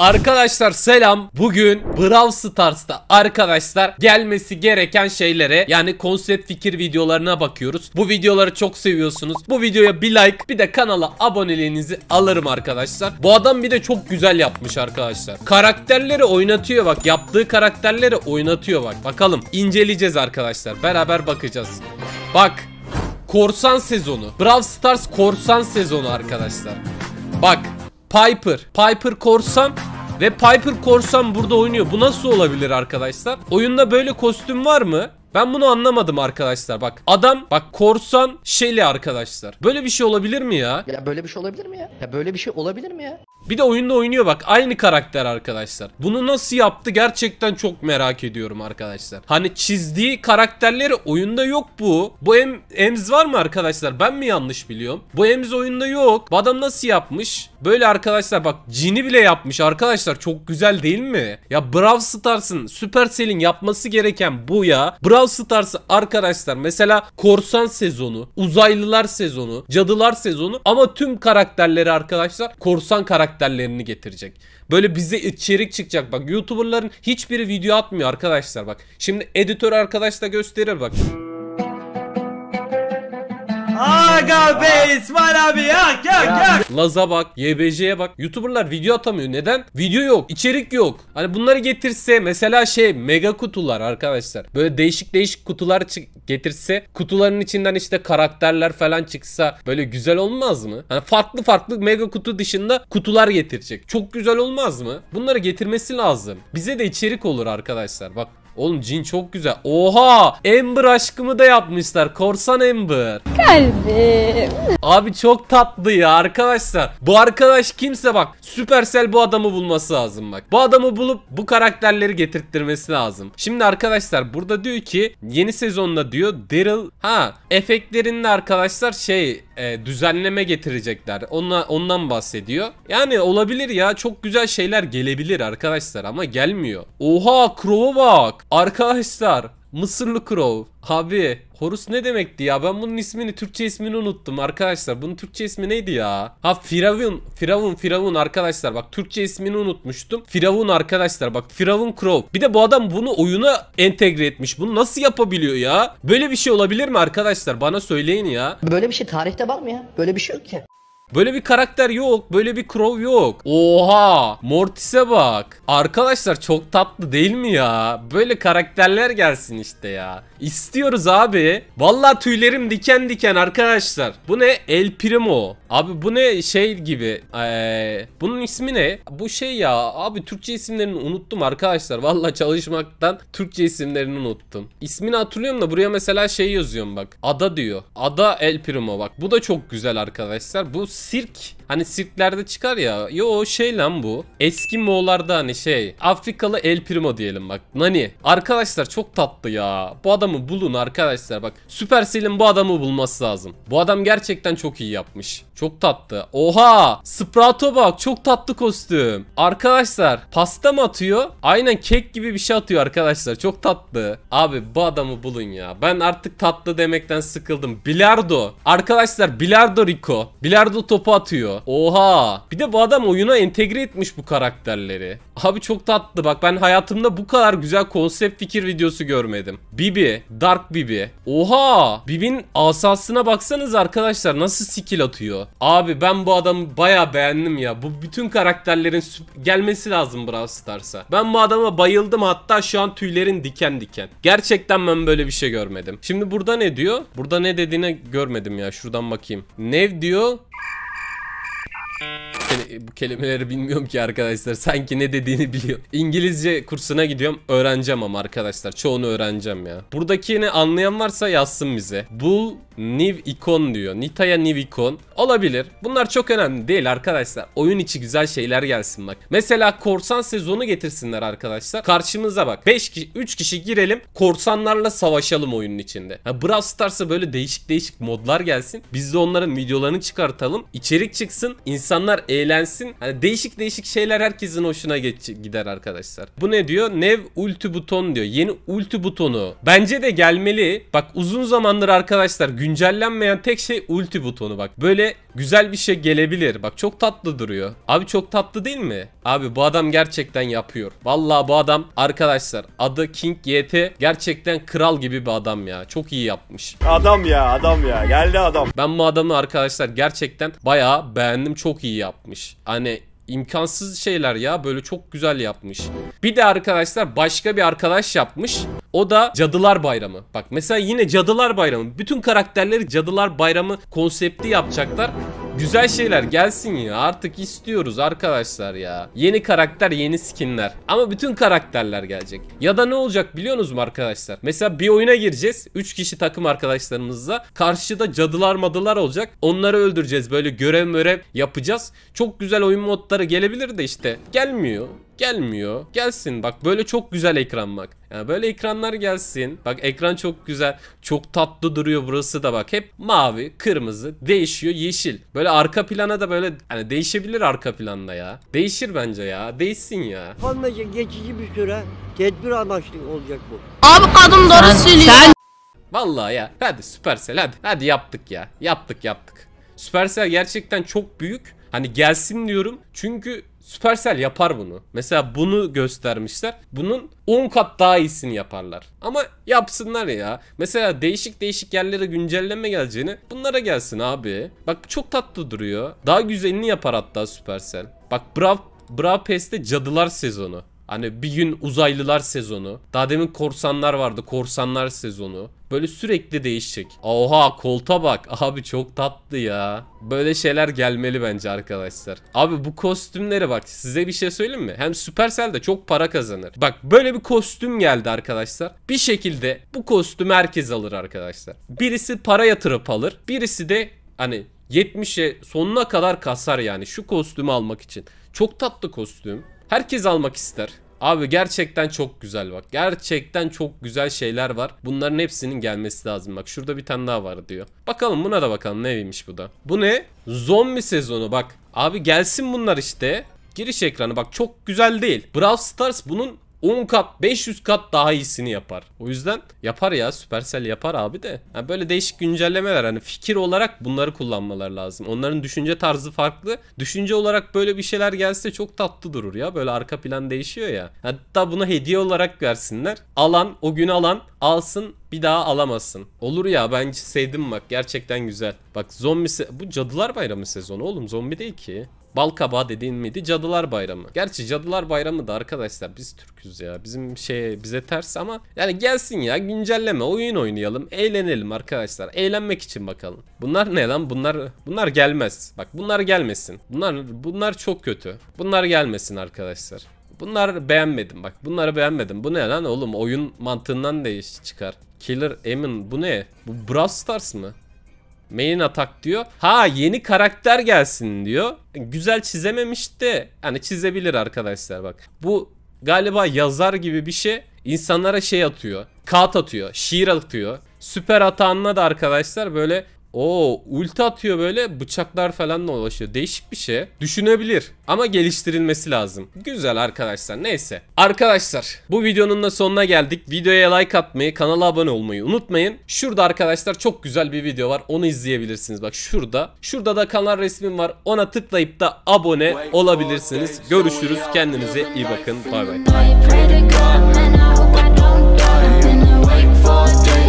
Arkadaşlar selam. Bugün Brawl Stars'ta arkadaşlar gelmesi gereken şeylere yani konsept fikir videolarına bakıyoruz. Bu videoları çok seviyorsunuz. Bu videoya bir like bir de kanala aboneliğinizi alırım arkadaşlar. Bu adam bir de çok güzel yapmış arkadaşlar. Karakterleri oynatıyor bak. Yaptığı karakterleri oynatıyor bak. Bakalım inceleyeceğiz arkadaşlar. Beraber bakacağız. Bak. Korsan sezonu. Brawl Stars korsan sezonu arkadaşlar. Bak. Piper. Piper korsan. Ve Piper Korsan burada oynuyor. Bu nasıl olabilir arkadaşlar? Oyunda böyle kostüm var mı? Ben bunu anlamadım arkadaşlar. Bak adam bak korsan Shelly arkadaşlar. Böyle bir şey olabilir mi ya? Ya böyle bir şey olabilir mi ya? Ya böyle bir şey olabilir mi ya? Bir de oyunda oynuyor bak aynı karakter arkadaşlar. Bunu nasıl yaptı gerçekten çok merak ediyorum arkadaşlar. Hani çizdiği karakterleri oyunda yok bu. Bu em emz var mı arkadaşlar? Ben mi yanlış biliyorum? Bu emz oyunda yok. Bu adam nasıl yapmış? Böyle arkadaşlar bak cini bile yapmış arkadaşlar. Çok güzel değil mi? Ya Brawl Stars'ın Supercell'in yapması gereken bu ya. Brawl Brawl Stars'ı arkadaşlar mesela korsan sezonu, uzaylılar sezonu, cadılar sezonu ama tüm karakterleri arkadaşlar korsan karakterlerini getirecek. Böyle bize içerik çıkacak bak. YouTuber'ların hiçbiri video atmıyor arkadaşlar bak. Şimdi editör arkadaş da gösterir bak. Yak abi abi yak yak yak. Laza bak, YBC'ye bak. Youtuberlar video atamıyor. Neden? Video yok, içerik yok. Hani bunları getirse mesela şey mega kutular arkadaşlar. Böyle değişik değişik kutular getirse kutuların içinden işte karakterler falan çıksa böyle güzel olmaz mı? Hani farklı farklı mega kutu dışında kutular getirecek. Çok güzel olmaz mı? Bunları getirmesi lazım. Bize de içerik olur arkadaşlar. Bak Oğlum cin çok güzel. Oha! Ember aşkımı da yapmışlar. Korsan Ember. Kalbim. Abi çok tatlı ya arkadaşlar. Bu arkadaş kimse bak. Süpersel bu adamı bulması lazım bak. Bu adamı bulup bu karakterleri getirttirmesi lazım. Şimdi arkadaşlar burada diyor ki yeni sezonla diyor Daryl ha efektlerinde arkadaşlar şey e, düzenleme getirecekler. Onla, ondan bahsediyor. Yani olabilir ya çok güzel şeyler gelebilir arkadaşlar ama gelmiyor. Oha Crow'a bak. Arkadaşlar Mısırlı Crow. Abi Horus ne demekti ya? Ben bunun ismini Türkçe ismini unuttum arkadaşlar. Bunun Türkçe ismi neydi ya? Ha Firavun. Firavun Firavun arkadaşlar. Bak Türkçe ismini unutmuştum. Firavun arkadaşlar. Bak Firavun Crow. Bir de bu adam bunu oyuna entegre etmiş. Bunu nasıl yapabiliyor ya? Böyle bir şey olabilir mi arkadaşlar? Bana söyleyin ya. Böyle bir şey tarihte var mı ya? Böyle bir şey yok ki. Böyle bir karakter yok. Böyle bir Crow yok. Oha. Mortis'e bak. Arkadaşlar çok tatlı değil mi ya? Böyle karakterler gelsin işte ya. İstiyoruz abi. Vallahi tüylerim diken diken arkadaşlar. Bu ne? El Primo. Abi bu ne şey gibi. Ee, bunun ismi ne? Bu şey ya. Abi Türkçe isimlerini unuttum arkadaşlar. Vallahi çalışmaktan Türkçe isimlerini unuttum. İsmini hatırlıyorum da buraya mesela şey yazıyorum bak. Ada diyor. Ada El Primo bak. Bu da çok güzel arkadaşlar. Bu Cirque Hani sirklerde çıkar ya. Yo şey lan bu. Eski Moğollarda hani şey. Afrikalı El Primo diyelim bak. Nani. Arkadaşlar çok tatlı ya. Bu adamı bulun arkadaşlar. Bak Supercell'in bu adamı bulması lazım. Bu adam gerçekten çok iyi yapmış. Çok tatlı. Oha! Sprato bak çok tatlı kostüm. Arkadaşlar pasta mı atıyor? Aynen kek gibi bir şey atıyor arkadaşlar. Çok tatlı. Abi bu adamı bulun ya. Ben artık tatlı demekten sıkıldım. Bilardo. Arkadaşlar Bilardo Rico. Bilardo topu atıyor. Oha. Bir de bu adam oyuna entegre etmiş bu karakterleri. Abi çok tatlı bak ben hayatımda bu kadar güzel konsept fikir videosu görmedim. Bibi. Dark Bibi. Oha. Bibin asasına baksanız arkadaşlar nasıl skill atıyor. Abi ben bu adamı baya beğendim ya. Bu bütün karakterlerin gelmesi lazım Brawl Stars'a. Ben bu adama bayıldım hatta şu an tüylerin diken diken. Gerçekten ben böyle bir şey görmedim. Şimdi burada ne diyor? Burada ne dediğini görmedim ya. Şuradan bakayım. Nev diyor. Thank you. kele bu kelimeleri bilmiyorum ki arkadaşlar. Sanki ne dediğini biliyorum. İngilizce kursuna gidiyorum. Öğreneceğim ama arkadaşlar. Çoğunu öğreneceğim ya. Buradakini anlayan varsa yazsın bize. Bul Niv Icon diyor. Nita'ya Niv Icon. Olabilir. Bunlar çok önemli değil arkadaşlar. Oyun içi güzel şeyler gelsin bak. Mesela korsan sezonu getirsinler arkadaşlar. Karşımıza bak. 5 kişi 3 kişi girelim. Korsanlarla savaşalım oyunun içinde. Ha, Brawl Stars'a böyle değişik değişik modlar gelsin. Biz de onların videolarını çıkartalım. İçerik çıksın. İnsanlar eğlensin eğlensin. Hani değişik değişik şeyler herkesin hoşuna geç gider arkadaşlar. Bu ne diyor? Nev ulti buton diyor. Yeni ulti butonu. Bence de gelmeli. Bak uzun zamandır arkadaşlar güncellenmeyen tek şey ulti butonu bak. Böyle güzel bir şey gelebilir. Bak çok tatlı duruyor. Abi çok tatlı değil mi? Abi bu adam gerçekten yapıyor. Vallahi bu adam arkadaşlar adı King YT gerçekten kral gibi bir adam ya. Çok iyi yapmış. Adam ya adam ya geldi adam. Ben bu adamı arkadaşlar gerçekten bayağı beğendim. Çok iyi yapmış yapmış. Hani imkansız şeyler ya böyle çok güzel yapmış. Bir de arkadaşlar başka bir arkadaş yapmış. O da Cadılar Bayramı. Bak mesela yine Cadılar Bayramı. Bütün karakterleri Cadılar Bayramı konsepti yapacaklar. Güzel şeyler gelsin ya. Artık istiyoruz arkadaşlar ya. Yeni karakter, yeni skinler. Ama bütün karakterler gelecek. Ya da ne olacak biliyorsunuz mu arkadaşlar? Mesela bir oyuna gireceğiz. 3 kişi takım arkadaşlarımızla. Karşıda cadılar madılar olacak. Onları öldüreceğiz. Böyle görev mörev yapacağız. Çok güzel oyun modları gelebilir de işte. Gelmiyor gelmiyor. Gelsin bak böyle çok güzel ekran bak. Yani böyle ekranlar gelsin. Bak ekran çok güzel. Çok tatlı duruyor burası da bak. Hep mavi, kırmızı, değişiyor yeşil. Böyle arka plana da böyle hani değişebilir arka planda ya. Değişir bence ya. Değişsin ya. Olmayacak geçici bir süre tedbir amaçlı olacak bu. Abi kadın doğru söylüyor. Sen... Vallahi ya. Hadi Süpersel hadi. Hadi yaptık ya. Yaptık yaptık. Süpersel gerçekten çok büyük. Hani gelsin diyorum. Çünkü Süpersel yapar bunu. Mesela bunu göstermişler. Bunun 10 kat daha iyisini yaparlar. Ama yapsınlar ya. Mesela değişik değişik yerlere güncelleme geleceğini bunlara gelsin abi. Bak çok tatlı duruyor. Daha güzelini yapar hatta Süpersel. Bak Bra Bra Pass'te cadılar sezonu. Hani bir gün uzaylılar sezonu. Daha demin korsanlar vardı. Korsanlar sezonu. Böyle sürekli değişecek. Oha kolta bak. Abi çok tatlı ya. Böyle şeyler gelmeli bence arkadaşlar. Abi bu kostümlere bak. Size bir şey söyleyeyim mi? Hem Supercell de çok para kazanır. Bak böyle bir kostüm geldi arkadaşlar. Bir şekilde bu kostüm herkes alır arkadaşlar. Birisi para yatırıp alır. Birisi de hani 70'e sonuna kadar kasar yani şu kostümü almak için. Çok tatlı kostüm. Herkes almak ister. Abi gerçekten çok güzel bak. Gerçekten çok güzel şeyler var. Bunların hepsinin gelmesi lazım. Bak şurada bir tane daha var diyor. Bakalım buna da bakalım neymiş bu da. Bu ne? Zombi sezonu bak. Abi gelsin bunlar işte. Giriş ekranı bak çok güzel değil. Brawl Stars bunun 10 kat 500 kat daha iyisini yapar. O yüzden yapar ya Supercell yapar abi de. Yani böyle değişik güncellemeler hani fikir olarak bunları kullanmalar lazım. Onların düşünce tarzı farklı. Düşünce olarak böyle bir şeyler gelse çok tatlı durur ya. Böyle arka plan değişiyor ya. Hatta bunu hediye olarak versinler. Alan o gün alan alsın bir daha alamazsın. Olur ya ben sevdim bak gerçekten güzel. Bak zombi bu cadılar bayramı sezonu oğlum zombi değil ki. Bal Balkabağı dediğin miydi? Cadılar Bayramı. Gerçi Cadılar Bayramı da arkadaşlar biz Türküz ya. Bizim şey bize ters ama yani gelsin ya güncelleme oyun oynayalım. Eğlenelim arkadaşlar. Eğlenmek için bakalım. Bunlar ne lan? Bunlar bunlar gelmez. Bak bunlar gelmesin. Bunlar bunlar çok kötü. Bunlar gelmesin arkadaşlar. Bunlar beğenmedim bak. Bunları beğenmedim. Bu ne lan oğlum? Oyun mantığından değiş çıkar. Killer Emin bu ne? Bu Brawl Stars mı? Main atak diyor. Ha yeni karakter gelsin diyor. Güzel çizememiş de hani çizebilir arkadaşlar bak. Bu galiba yazar gibi bir şey insanlara şey atıyor. Kağıt atıyor, şiir atıyor. Süper atağına da arkadaşlar böyle Oo ulti atıyor böyle bıçaklar falan da ulaşıyor. Değişik bir şey. Düşünebilir ama geliştirilmesi lazım. Güzel arkadaşlar neyse. Arkadaşlar bu videonun da sonuna geldik. Videoya like atmayı kanala abone olmayı unutmayın. Şurada arkadaşlar çok güzel bir video var. Onu izleyebilirsiniz. Bak şurada. Şurada da kanal resmim var. Ona tıklayıp da abone olabilirsiniz. Görüşürüz. Kendinize iyi bakın. Bay bay.